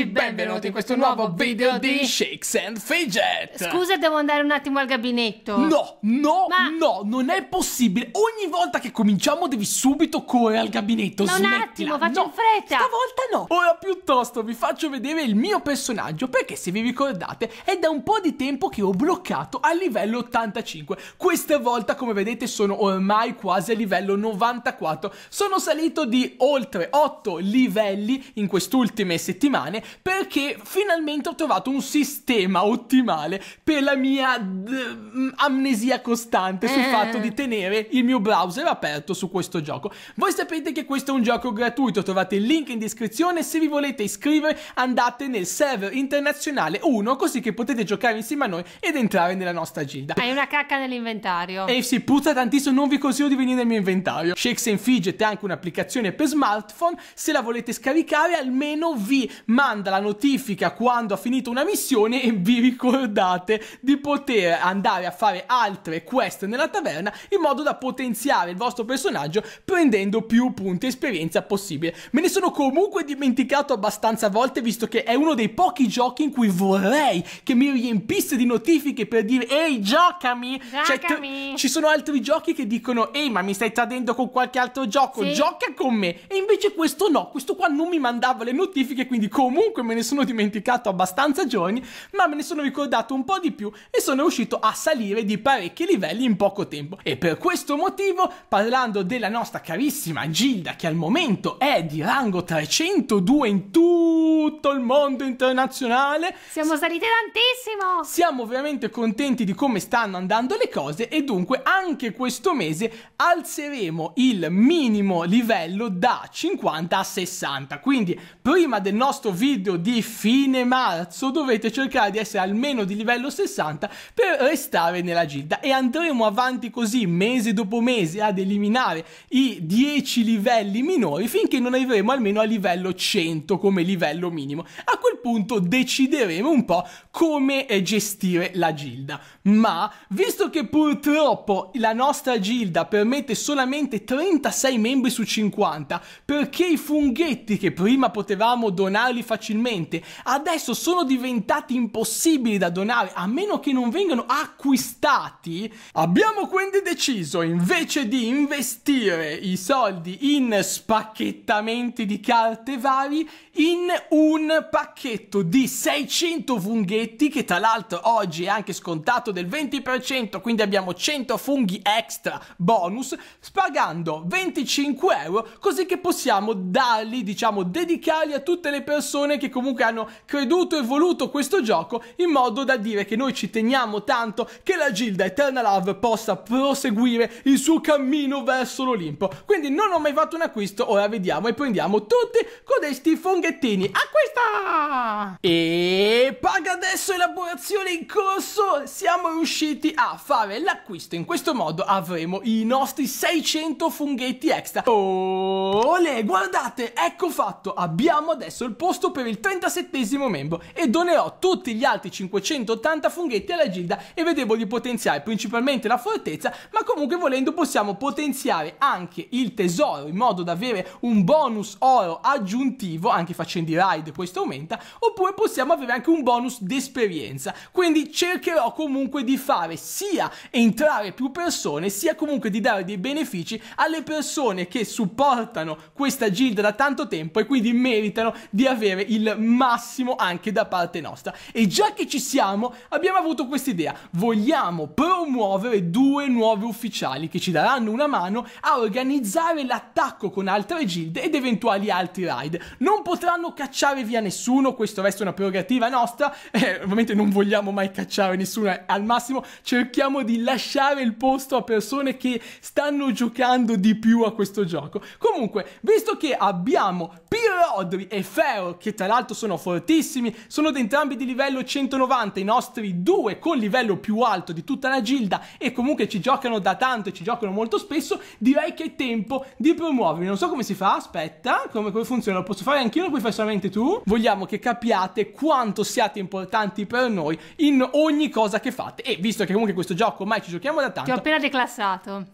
amici, benvenuti in questo nuovo video di Shakes and Fidget Scusa, devo andare un attimo al gabinetto No, no, Ma... no, non è possibile Ogni volta che cominciamo devi subito correre al gabinetto Ma un attimo, faccio no, in fretta Stavolta no Ora piuttosto vi faccio vedere il mio personaggio perché se vi ricordate è da un po' di tempo che ho bloccato a livello 85. Questa volta come vedete sono ormai quasi a livello 94. Sono salito di oltre 8 livelli in queste ultime settimane perché finalmente ho trovato un sistema ottimale per la mia mm, amnesia costante sul eh. fatto di tenere il mio browser aperto su questo gioco. Voi sapete che questo è un gioco gratuito, trovate il link in descrizione se vi volete volete iscrivervi andate nel server internazionale 1 così che potete giocare insieme a noi ed entrare nella nostra gilda. Hai una cacca nell'inventario. E si puzza tantissimo, non vi consiglio di venire nel mio inventario. Shakes and Fidget è anche un'applicazione per smartphone, se la volete scaricare almeno vi manda la notifica quando ha finito una missione e vi ricordate di poter andare a fare altre quest nella taverna in modo da potenziare il vostro personaggio prendendo più punti esperienza possibile. Me ne sono comunque dimenticato giocato abbastanza volte visto che è uno dei pochi giochi in cui vorrei che mi riempisse di notifiche per dire ehi giocami, cioè, giocami. Cioè, ci sono altri giochi che dicono ehi ma mi stai tradendo con qualche altro gioco sì. gioca con me e invece questo no questo qua non mi mandava le notifiche quindi comunque me ne sono dimenticato abbastanza giorni ma me ne sono ricordato un po' di più e sono riuscito a salire di parecchi livelli in poco tempo e per questo motivo parlando della nostra carissima Gilda che al momento è di rango 302 in tutto il mondo internazionale. Siamo saliti tantissimo! Siamo veramente contenti di come stanno andando le cose e dunque anche questo mese alzeremo il minimo livello da 50 a 60. Quindi prima del nostro video di fine marzo dovete cercare di essere almeno di livello 60 per restare nella gilda e andremo avanti così mese dopo mese ad eliminare i 10 livelli minori finché non arriveremo almeno a livello 100 100 come livello minimo. A quel punto decideremo un po' come eh, gestire la gilda. Ma visto che purtroppo la nostra gilda permette solamente 36 membri su 50, perché i funghetti che prima potevamo donarli facilmente adesso sono diventati impossibili da donare a meno che non vengano acquistati, abbiamo quindi deciso invece di investire i soldi in spacchettamenti di carte vari in un pacchetto di 600 funghetti che tra l'altro oggi è anche scontato del 20% quindi abbiamo 100 funghi extra bonus pagando 25 euro così che possiamo darli diciamo dedicarli a tutte le persone che comunque hanno creduto e voluto questo gioco in modo da dire che noi ci teniamo tanto che la gilda Eternal Love possa proseguire il suo cammino verso l'Olimpo quindi non ho mai fatto un acquisto ora vediamo e prendiamo tutti codesti funghettini Acquista! E paga adesso elaborazione in corso Siamo riusciti a fare l'acquisto In questo modo avremo i nostri 600 funghetti extra Ole, guardate, ecco fatto Abbiamo adesso il posto per il 37esimo membro E donerò tutti gli altri 580 funghetti alla gilda E vedevo di potenziare principalmente la fortezza Ma comunque volendo possiamo potenziare anche il tesoro In modo da avere un bonus oro aggiuntivo anche facendo i ride questo aumenta, oppure possiamo avere anche un bonus d'esperienza. Quindi cercherò comunque di fare sia entrare più persone, sia comunque di dare dei benefici alle persone che supportano questa gilda da tanto tempo e quindi meritano di avere il massimo anche da parte nostra. E già che ci siamo, abbiamo avuto questa idea. Vogliamo promuovere due nuovi ufficiali che ci daranno una mano a organizzare l'attacco con altre gilde ed eventuali altri ride. Non potranno cacciare via nessuno, questo resta una prerogativa nostra, eh, ovviamente non vogliamo mai cacciare nessuno, eh, al massimo cerchiamo di lasciare il posto a persone che stanno giocando di più a questo gioco. Comunque, visto che abbiamo Pirrodri e Ferro, che tra l'altro sono fortissimi, sono ad entrambi di livello 190, i nostri due con livello più alto di tutta la gilda e comunque ci giocano da tanto e ci giocano molto spesso, direi che è tempo di promuoverli. Non so come si fa, aspetta, come, come funziona, lo posso fare anche anch'io, lo puoi fare solamente tu. Vogliamo che capiate quanto siate importanti per noi in ogni cosa che fate. E visto che comunque questo gioco ormai ci giochiamo da tanto... Ti ho appena declassato. ah,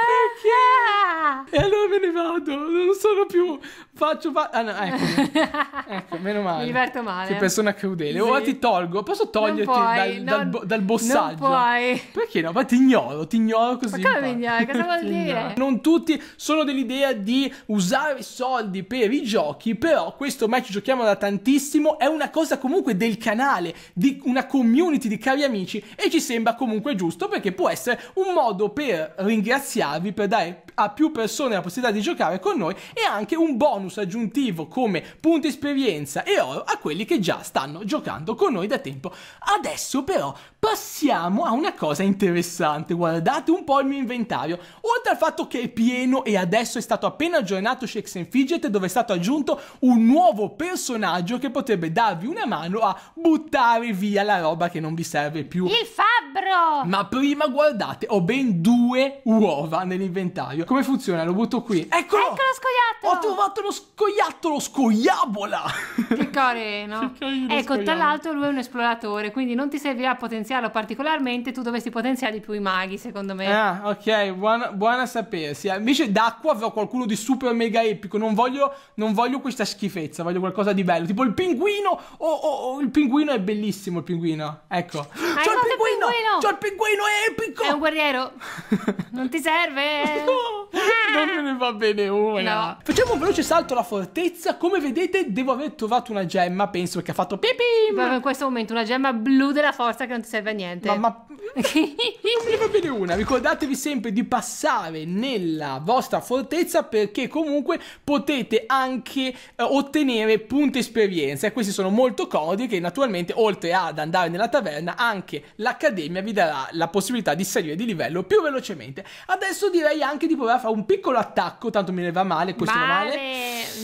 perché? E allora me ne vado, non sono più faccio fa- ah, no, ecco. ecco meno male mi diverto male che persona crudele oh, sì. ora ti tolgo posso toglierti puoi, dal, dal, bo- dal, bossaggio non puoi perché no ma ti ignoro ti ignoro così ma come ignoro cosa vuol dire non tutti sono dell'idea di usare soldi per i giochi però questo match giochiamo da tantissimo è una cosa comunque del canale di una community di cari amici e ci sembra comunque giusto perché può essere un modo per ringraziarvi per dare a più persone la possibilità di giocare con noi e anche un bonus aggiuntivo come punti esperienza e oro a quelli che già stanno giocando con noi da tempo. Adesso però passiamo a una cosa interessante, guardate un po' il mio inventario, oltre al fatto che è pieno e adesso è stato appena aggiornato Shakes and Fidget dove è stato aggiunto un nuovo personaggio che potrebbe darvi una mano a buttare via la roba che non vi serve più. Il fabbro! Ma prima guardate, ho ben due uova nell'inventario esempio, come funziona? Lo butto qui. Eccolo! Eccolo scoiattolo! Ho trovato lo scoiattolo, scoiabola! Che carino! ecco, tra l'altro lui è un esploratore, quindi non ti servirà a potenziarlo particolarmente, tu dovresti potenziare più i maghi, secondo me. Ah, ok, buona, buona sapersi. Ah, invece d'acqua avrò qualcuno di super mega epico, non voglio, non voglio questa schifezza, voglio qualcosa di bello, tipo il pinguino! Oh, oh, oh il pinguino è bellissimo, il pinguino. Ecco. Hai c'ho il pinguino! pinguino! C'ho il pinguino, è epico! È un guerriero! non ti serve! no! non me ne va bene una. No. Facciamo un veloce salto alla fortezza. Come vedete, devo aver trovato una gemma. Penso che ha fatto pipì. Ma in questo momento una gemma blu della forza che non ti serve a niente. Ma, ma, ne va bene una. Ricordatevi sempre di passare nella vostra fortezza perché comunque potete anche eh, ottenere punti esperienza. E questi sono molto comodi che naturalmente oltre ad andare nella taverna anche l'accademia vi darà la possibilità di salire di livello più velocemente. Adesso direi anche di provare a fare un piccolo attacco, tanto mi ne va male, questo male. male.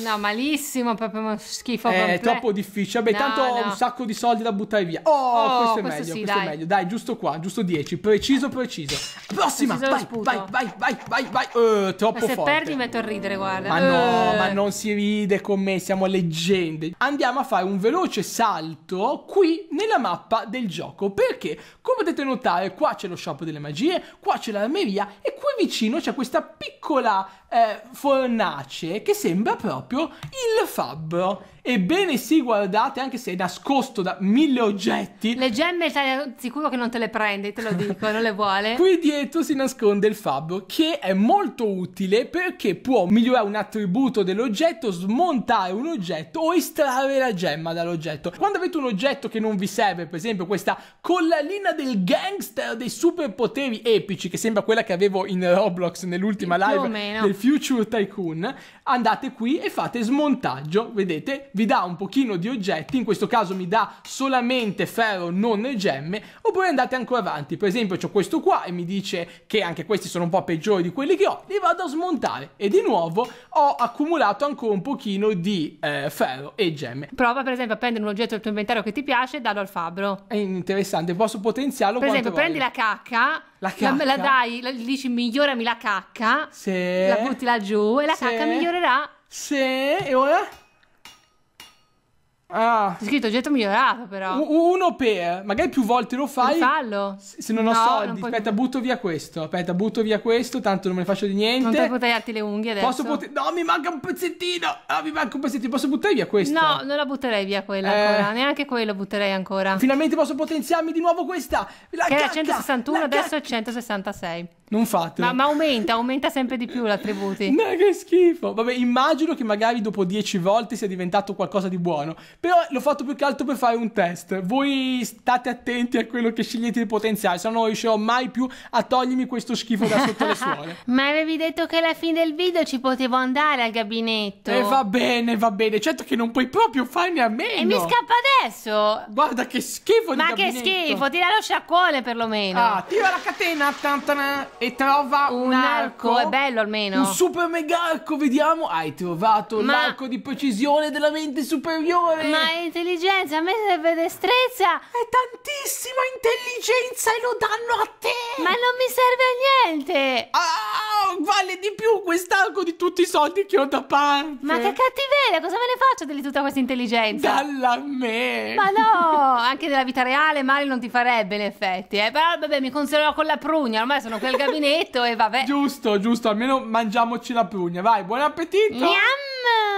No, malissimo, proprio schifo. È eh, troppo difficile. Vabbè, no, tanto no. ho un sacco di soldi da buttare via. Oh, oh questo è questo meglio, sì, questo dai. è meglio. Dai, giusto qua, giusto giusto 10. Preciso, preciso. Prossima, vai, vai, vai, vai, vai, vai. Uh, eh, troppo ma se forte. perdi metto a ridere, guarda. Ma no, eh. ma non si ride con me, siamo leggende. Andiamo a fare un veloce salto qui nella mappa del gioco. Perché, come potete notare, qua c'è lo shop delle magie, qua c'è l'armeria e qui vicino c'è questa piccola eh, fornace che sembra proprio il fabbro. Ebbene sì, guardate, anche se è nascosto da mille oggetti. Le gemme cioè, sicuro che non te le prende, te lo dico, non le vuole. Qui dietro si nasconde il fabbro, che è molto utile perché può migliorare un attributo dell'oggetto, smontare un oggetto o estrarre la gemma dall'oggetto. Quando avete un oggetto che non vi serve, per esempio questa collalina del gangster dei superpoteri epici, che sembra quella che avevo in Roblox nell'ultima live del Future Tycoon, andate qui e fate smontaggio, vedete, vi dà un pochino di oggetti, in questo caso mi dà solamente ferro, non gemme, oppure andate ancora avanti, per esempio ho questo qua e mi dice che anche questi sono un po' peggiori di quelli che ho, li vado a smontare e di nuovo ho accumulato ancora un pochino di eh, ferro e gemme. Prova per esempio a prendere un oggetto del tuo inventario che ti piace e dallo al fabbro. È interessante, posso potenziarlo. Per esempio, voglio. prendi la cacca la cacca. La, la dai, la, dici migliorami la cacca. Sì. La butti laggiù e la sì. cacca migliorerà. Sì, e ora? Ah. C'è scritto oggetto migliorato, però. U- uno per, eh. magari più volte lo fai. Per fallo. Se non ho soldi, non aspetta, più. butto via questo. Aspetta, butto via questo. Tanto non me ne faccio di niente. Non devo tagliarti le unghie adesso. Posso buttare. No, mi manca un pezzettino. Ah, mi manca un pezzettino. Posso buttare via questo? No, non la butterei via quella eh. ancora. Neanche quello butterei ancora. Finalmente posso potenziarmi di nuovo questa. La che cacca, era 161, adesso è 166. Non fatelo. Ma, ma, aumenta, aumenta sempre di più l'attributi. No, che schifo. Vabbè, immagino che magari dopo 10 volte sia diventato qualcosa di buono. Però l'ho fatto più che altro per fare un test. Voi state attenti a quello che scegliete di potenziare, se no non riuscirò mai più a togliermi questo schifo da sotto le suole. Ma avevi detto che alla fine del video ci potevo andare al gabinetto. E eh, va bene, va bene. Certo che non puoi proprio farne a meno. E mi scappa adesso. Guarda che schifo di Ma gabinetto. che schifo, tira lo sciacquone perlomeno. Ah, tira la catena tantana, e trova un, un arco. arco. È bello almeno. Un super mega arco, vediamo. Hai trovato Ma... l'arco di precisione della mente superiore. Ma intelligenza, a me serve destrezza! È tantissima intelligenza e lo danno a te! Ma non mi serve a niente! Ah, vale di più quest'arco di tutti i soldi che ho da parte! Ma che cattiveria, cosa me ne faccio di tutta questa intelligenza? Dalla me! Ma no, anche nella vita reale male non ti farebbe in effetti, eh? Però vabbè, mi consolerò con la prugna, ormai sono qui al gabinetto e vabbè. Giusto, giusto, almeno mangiamoci la prugna. Vai, buon appetito! Miam!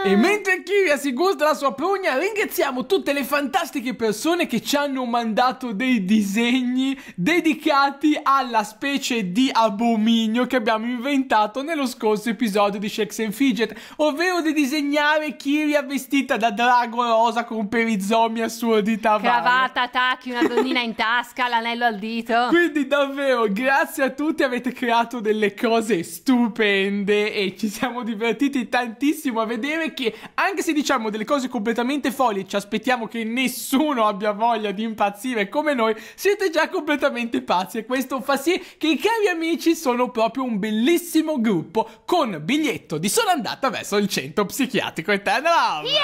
E mentre Kiria si gusta la sua prugna, ringraziamo tutte le fantastiche persone che ci hanno mandato dei disegni dedicati alla specie di abominio che abbiamo inventato nello scorso episodio di Shakes and Fidget, ovvero di disegnare Kiria vestita da drago rosa con perizomi assurdi tavali. Cravata, tacchi, una donnina in tasca, l'anello al dito. Quindi davvero, grazie a tutti, avete creato delle cose stupende e ci siamo divertiti tantissimo a vedere perché anche se diciamo delle cose completamente folli, ci aspettiamo che nessuno abbia voglia di impazzire come noi, siete già completamente pazzi e questo fa sì che i cari amici sono proprio un bellissimo gruppo con biglietto di sola andata verso il centro psichiatrico Eternal Yeah!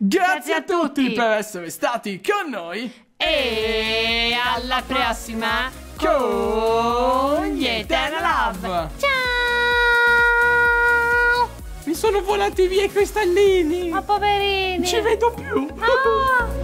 Grazie, Grazie a, tutti. a tutti per essere stati con noi e alla prossima con gli Eternal Love. Ciao! Mi sono volati via i cristallini! Ma poverini! Non ci vedo più! Ah!